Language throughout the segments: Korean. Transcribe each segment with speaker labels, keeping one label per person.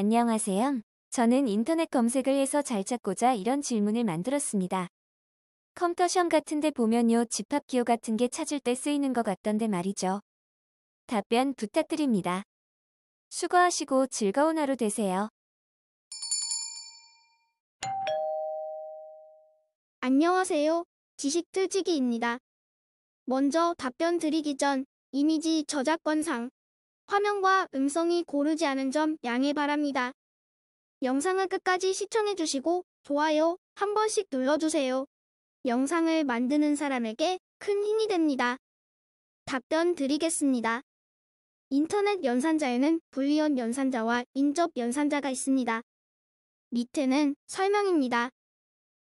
Speaker 1: 안녕하세요. 저는 인터넷 검색을 해서 잘 찾고자 이런 질문을 만들었습니다. 컴퓨션 같은데 보면요 집합기호 같은 게 찾을 때 쓰이는 것 같던데 말이죠. 답변 부탁드립니다. 수고하시고 즐거운 하루 되세요. 안녕하세요. 지식틀지기입니다. 먼저 답변 드리기 전 이미지 저작권상 화면과 음성이 고르지 않은 점 양해 바랍니다. 영상을 끝까지 시청해주시고 좋아요 한 번씩 눌러주세요. 영상을 만드는 사람에게 큰 힘이 됩니다. 답변 드리겠습니다. 인터넷 연산자에는 불리언 연산자와 인접 연산자가 있습니다. 밑에는 설명입니다.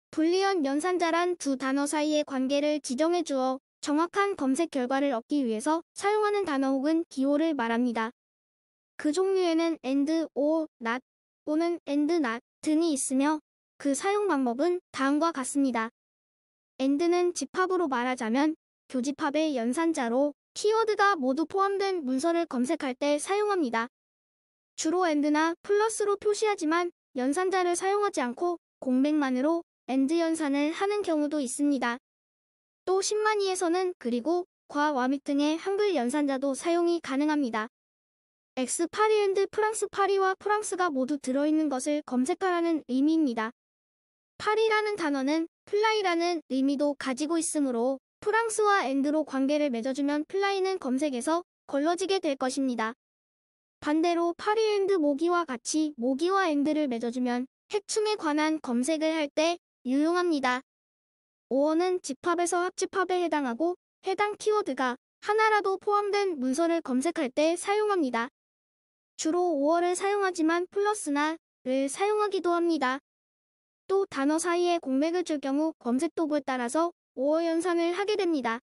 Speaker 1: 불리언 연산자란 두 단어 사이의 관계를 지정해 주어 정확한 검색 결과를 얻기 위해서 사용하는 단어 혹은 기호를 말합니다. 그 종류에는 and, or, not 또는 and, not 등이 있으며 그 사용 방법은 다음과 같습니다. and는 집합으로 말하자면 교집합의 연산자로 키워드가 모두 포함된 문서를 검색할 때 사용합니다. 주로 and나 플러스로 표시하지만 연산자를 사용하지 않고 공백만으로 and 연산을 하는 경우도 있습니다. 또1 0만이에서는 그리고 과, 와미 등의 한글 연산자도 사용이 가능합니다. X 스 파리엔드 프랑스 파리와 프랑스가 모두 들어있는 것을 검색하라는 의미입니다. 파리라는 단어는 플라이라는 의미도 가지고 있으므로 프랑스와 앤드로 관계를 맺어주면 플라이는 검색에서 걸러지게 될 것입니다. 반대로 파리앤드 모기와 같이 모기와 앤드를 맺어주면 핵충에 관한 검색을 할 때 유용합니다. 5어는 집합에서 합집합에 해당하고 해당 키워드가 하나라도 포함된 문서를 검색할 때 사용합니다. 주로 5월을 사용하지만 플러스나 를 사용하기도 합니다. 또 단어 사이에 공백을 줄 경우 검색 도구에 따라서 5어 연상을 하게 됩니다.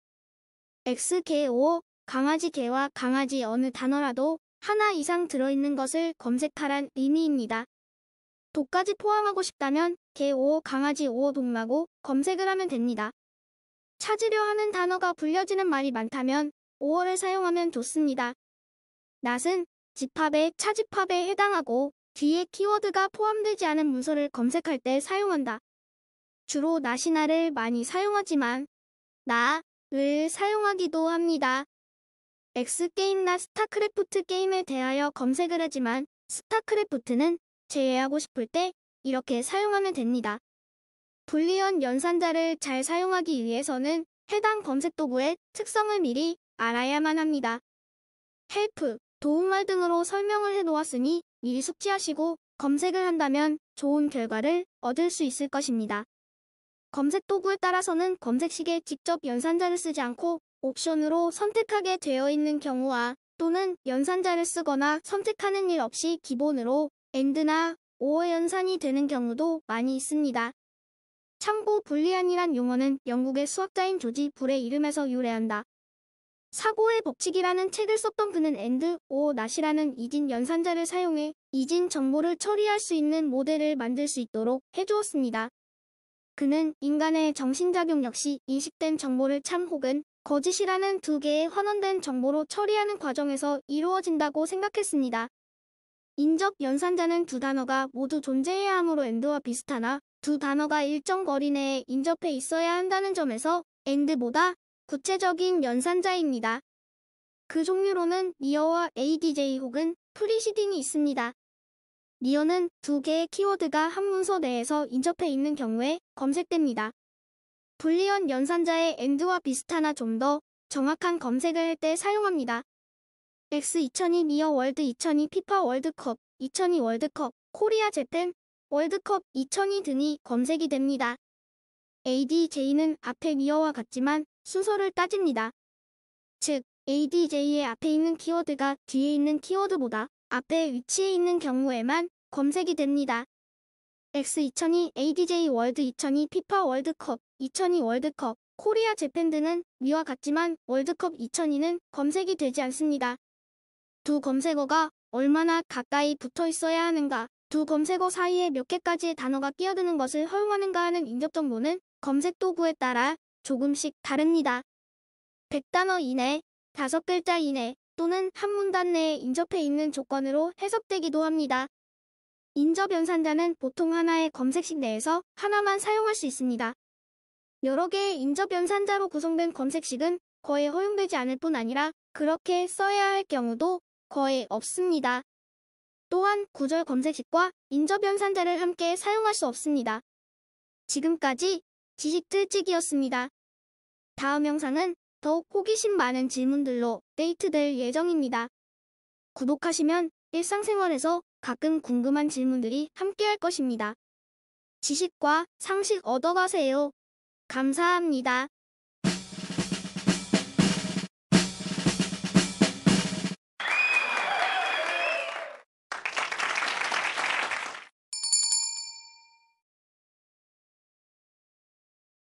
Speaker 1: X개 5어, 강아지 개와 강아지 어느 단어라도 하나 이상 들어있는 것을 검색하란 의미입니다. 도까지 포함하고 싶다면 개 5호, 강아지 5호 동마고 검색을 하면 됩니다. 찾으려 하는 단어가 불려지는 말이 많다면 5월를 사용하면 좋습니다. 낫은 집합의 차집합에 해당하고 뒤에 키워드가 포함되지 않은 문서를 검색할 때 사용한다. 주로 낫이나를 많이 사용하지만 나를 사용하기도 합니다. 엑스게임나 스타크래프트 게임에 대하여 검색을 하지만 스타크래프트는 제외하고 싶을 때 이렇게 사용하면 됩니다. 불리언 연산자를 잘 사용하기 위해서는 해당 검색 도구의 특성을 미리 알아야만 합니다. 헬프, 도움말 등으로 설명을 해놓았으니 미리 숙지하시고 검색을 한다면 좋은 결과를 얻을 수 있을 것입니다. 검색 도구에 따라서는 검색식에 직접 연산자를 쓰지 않고 옵션으로 선택하게 되어 있는 경우와 또는 연산자를 쓰거나 선택하는 일 없이 기본으로 엔드나 오어 연산이 되는 경우도 많이 있습니다. 참고 불리안이란 용어는 영국의 수학자인 조지 불의 이름에서 유래한다. 사고의 법칙이라는 책을 썼던 그는 엔드, 오, 어 낫이라는 이진 연산자를 사용해 이진 정보를 처리할 수 있는 모델을 만들 수 있도록 해주었습니다. 그는 인간의 정신작용 역시 인식된 정보를 참 혹은 거짓이라는 두 개의 환원된 정보로 처리하는 과정에서 이루어진다고 생각했습니다. 인접 연산자는 두 단어가 모두 존재해야 함으로앤드와 비슷하나 두 단어가 일정 거리 내에 인접해 있어야 한다는 점에서 앤드보다 구체적인 연산자입니다. 그 종류로는 니어와 ADJ 혹은 프리시딩이 있습니다. 니어는 두 개의 키워드가 한 문서 내에서 인접해 있는 경우에 검색됩니다. 불리언 연산자의 앤드와 비슷하나 좀 더 정확한 검색을 할 때 사용합니다. X 2002 미어 월드 2002 피파 월드컵 2002 월드컵 코리아 재팬 월드컵 2002 등이 검색이 됩니다. ADJ는 앞에 미어와 같지만 순서를 따집니다. 즉, ADJ의 앞에 있는 키워드가 뒤에 있는 키워드보다 앞에 위치해 있는 경우에만 검색이 됩니다. X2002 ADJ 월드 2002 피파 월드컵 2002 월드컵 코리아 재팬 등은 위와 같지만 월드컵 2002는 검색이 되지 않습니다. 두 검색어가 얼마나 가까이 붙어 있어야 하는가, 두 검색어 사이에 몇 개까지의 단어가 끼어드는 것을 허용하는가 하는 인접 정보는 검색 도구에 따라 조금씩 다릅니다. 100단어 이내, 5글자 이내 또는 한 문단 내에 인접해 있는 조건으로 해석되기도 합니다. 인접 연산자는 보통 하나의 검색식 내에서 하나만 사용할 수 있습니다. 여러 개의 인접 연산자로 구성된 검색식은 거의 허용되지 않을 뿐 아니라 그렇게 써야 할 경우도 거의 없습니다. 또한 구절 검색식과 인접연산자를 함께 사용할 수 없습니다. 지금까지 지식들찍이었습니다 다음 영상은 더욱 호기심 많은 질문들로 데이트될 예정입니다. 구독하시면 일상생활에서 가끔 궁금한 질문들이 함께할 것입니다. 지식과 상식 얻어가세요. 감사합니다.